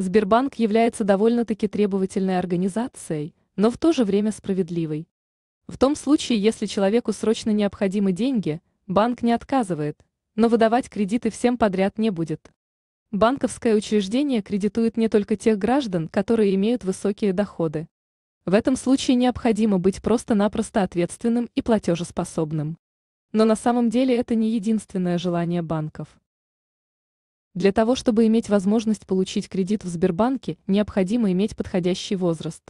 Сбербанк является довольно-таки требовательной организацией, но в то же время справедливой. В том случае, если человеку срочно необходимы деньги, банк не отказывает, но выдавать кредиты всем подряд не будет. Банковское учреждение кредитует не только тех граждан, которые имеют высокие доходы. В этом случае необходимо быть просто-напросто ответственным и платежеспособным. Но на самом деле это не единственное желание банков. Для того, чтобы иметь возможность получить кредит в Сбербанке, необходимо иметь подходящий возраст.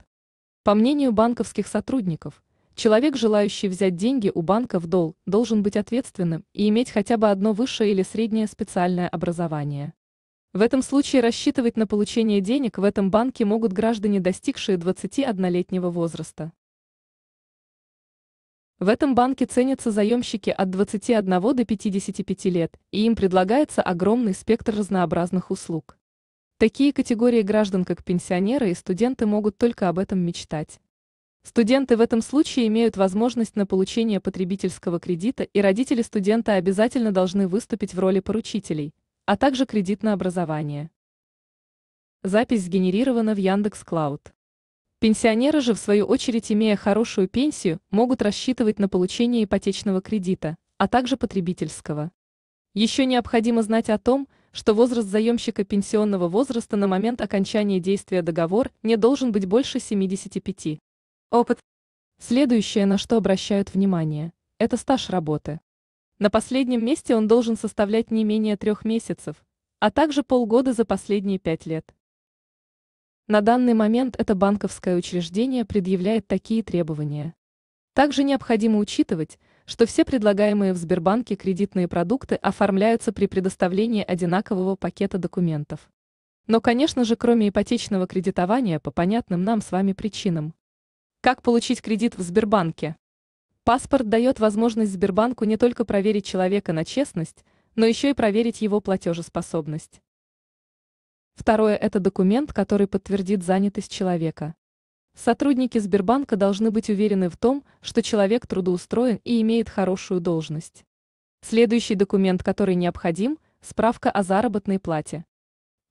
По мнению банковских сотрудников, человек, желающий взять деньги у банка в долг, должен быть ответственным и иметь хотя бы одно высшее или среднее специальное образование. В этом случае рассчитывать на получение денег в этом банке могут граждане, достигшие 21-летнего возраста. В этом банке ценятся заемщики от 21 до 55 лет, и им предлагается огромный спектр разнообразных услуг. Такие категории граждан, как пенсионеры и студенты, могут только об этом мечтать. Студенты в этом случае имеют возможность на получение потребительского кредита, и родители студента обязательно должны выступить в роли поручителей, а также кредитное образование. Запись сгенерирована в Яндекс.Клауд. Пенсионеры же, в свою очередь, имея хорошую пенсию, могут рассчитывать на получение ипотечного кредита, а также потребительского. Еще необходимо знать о том, что возраст заемщика пенсионного возраста на момент окончания действия договор не должен быть больше 75. Опыт. Следующее, на что обращают внимание, это стаж работы. На последнем месте он должен составлять не менее трех месяцев, а также полгода за последние пять лет. На данный момент это банковское учреждение предъявляет такие требования. Также необходимо учитывать, что все предлагаемые в Сбербанке кредитные продукты оформляются при предоставлении одинакового пакета документов. Но, конечно же, кроме ипотечного кредитования по понятным нам с вами причинам. Как получить кредит в Сбербанке? Паспорт дает возможность Сбербанку не только проверить человека на честность, но еще и проверить его платежеспособность. Второе – это документ, который подтвердит занятость человека. Сотрудники Сбербанка должны быть уверены в том, что человек трудоустроен и имеет хорошую должность. Следующий документ, который необходим – справка о заработной плате.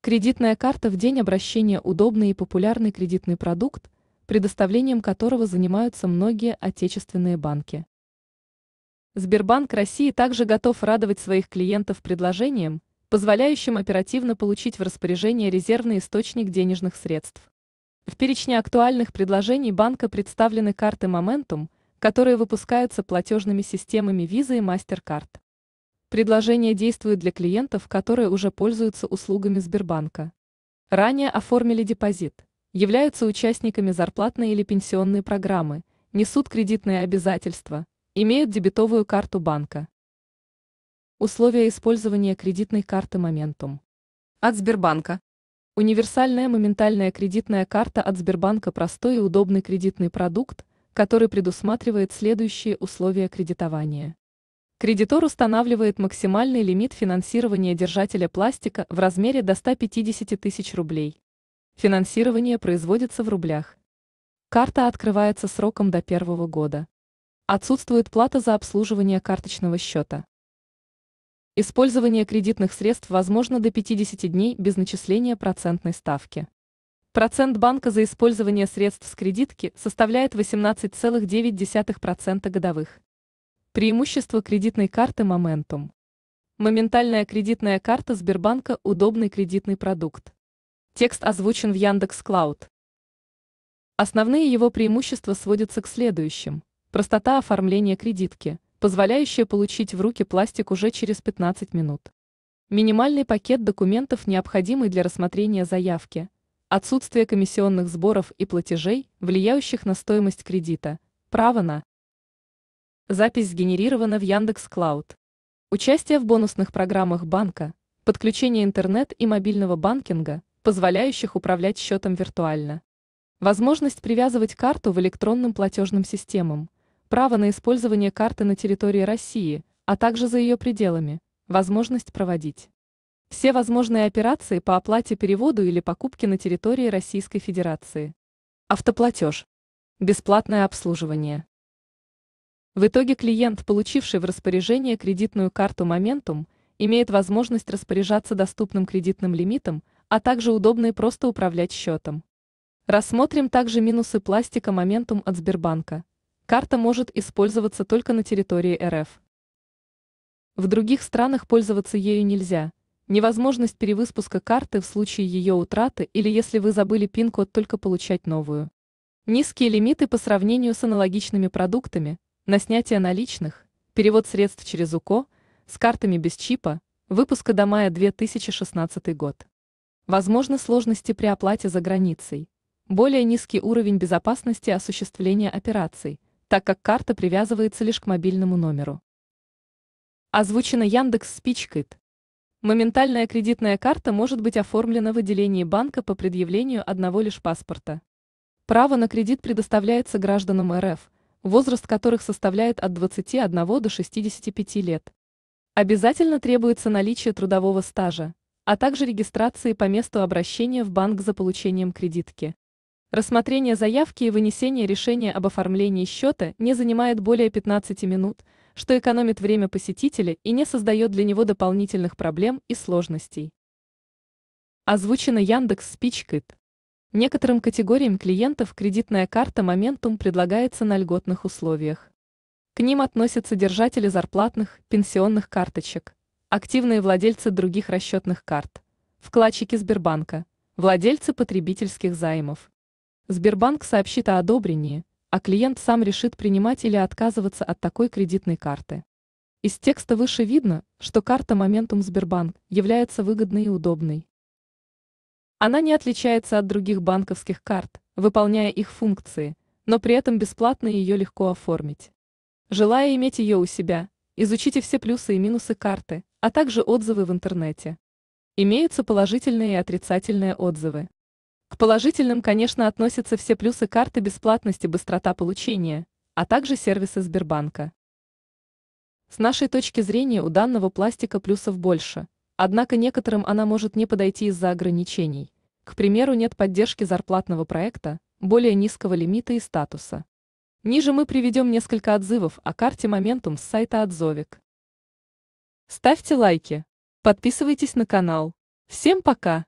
Кредитная карта в день обращения – удобный и популярный кредитный продукт, предоставлением которого занимаются многие отечественные банки. Сбербанк России также готов радовать своих клиентов предложением, позволяющим оперативно получить в распоряжение резервный источник денежных средств. В перечне актуальных предложений банка представлены карты Momentum, которые выпускаются платежными системами Visa и MasterCard. Предложение действует для клиентов, которые уже пользуются услугами Сбербанка. Ранее оформили депозит, являются участниками зарплатной или пенсионной программы, несут кредитные обязательства, имеют дебетовую карту банка. Условия использования кредитной карты «Моментум». От Сбербанка. Универсальная моментальная кредитная карта от Сбербанка – простой и удобный кредитный продукт, который предусматривает следующие условия кредитования. Кредитор устанавливает максимальный лимит финансирования держателя пластика в размере до 150 тысяч рублей. Финансирование производится в рублях. Карта открывается сроком до первого года. Отсутствует плата за обслуживание карточного счета. Использование кредитных средств возможно до 50 дней без начисления процентной ставки. Процент банка за использование средств с кредитки составляет 18,9% годовых. Преимущество кредитной карты Momentum. Моментальная кредитная карта Сбербанка – удобный кредитный продукт. Текст озвучен в Яндекс Клауд. Основные его преимущества сводятся к следующим. Простота оформления кредитки – позволяющее получить в руки пластик уже через 15 минут. Минимальный пакет документов, необходимый для рассмотрения заявки, отсутствие комиссионных сборов и платежей, влияющих на стоимость кредита, право на Запись сгенерирована в Яндекс Клауд. Участие в бонусных программах банка, подключение интернет и мобильного банкинга, позволяющих управлять счетом виртуально. Возможность привязывать карту в электронным платежным системам – право на использование карты на территории России, а также за ее пределами, возможность проводить все возможные операции по оплате переводу или покупке на территории Российской Федерации. Автоплатеж. Бесплатное обслуживание. В итоге клиент, получивший в распоряжение кредитную карту Momentum, имеет возможность распоряжаться доступным кредитным лимитом, а также удобно и просто управлять счетом. Рассмотрим также минусы пластика Momentum от Сбербанка – Карта может использоваться только на территории РФ. В других странах пользоваться ею нельзя. Невозможность перевыпуска карты в случае ее утраты или если вы забыли пин-код только получать новую. Низкие лимиты по сравнению с аналогичными продуктами, на снятие наличных, перевод средств через УКО, с картами без чипа, выпуска до мая 2016 год. Возможны сложности при оплате за границей. Более низкий уровень безопасности осуществления операций – так как карта привязывается лишь к мобильному номеру. Озвучено Яндекс Спичкайт. Моментальная кредитная карта может быть оформлена в отделении банка по предъявлению одного лишь паспорта. Право на кредит предоставляется гражданам РФ, возраст которых составляет от 21 до 65 лет. Обязательно требуется наличие трудового стажа, а также регистрации по месту обращения в банк за получением кредитки. Рассмотрение заявки и вынесение решения об оформлении счета не занимает более 15 минут, что экономит время посетителя и не создает для него дополнительных проблем и сложностей. Озвучено Яндекс Спичкит. Некоторым категориям клиентов кредитная карта Моментум предлагается на льготных условиях. К ним относятся держатели зарплатных, пенсионных карточек, активные владельцы других расчетных карт, вкладчики Сбербанка, владельцы потребительских займов. Сбербанк сообщит о одобрении, а клиент сам решит принимать или отказываться от такой кредитной карты. Из текста выше видно, что карта Momentum Сбербанк является выгодной и удобной. Она не отличается от других банковских карт, выполняя их функции, но при этом бесплатно ее легко оформить. Желая иметь ее у себя, изучите все плюсы и минусы карты, а также отзывы в интернете. Имеются положительные и отрицательные отзывы. К положительным, конечно, относятся все плюсы карты бесплатности, быстрота получения, а также сервисы Сбербанка. С нашей точки зрения у данного пластика плюсов больше, однако некоторым она может не подойти из-за ограничений. К примеру, нет поддержки зарплатного проекта, более низкого лимита и статуса. Ниже мы приведем несколько отзывов о карте Momentum с сайта Отзовик. Ставьте лайки, подписывайтесь на канал. Всем пока!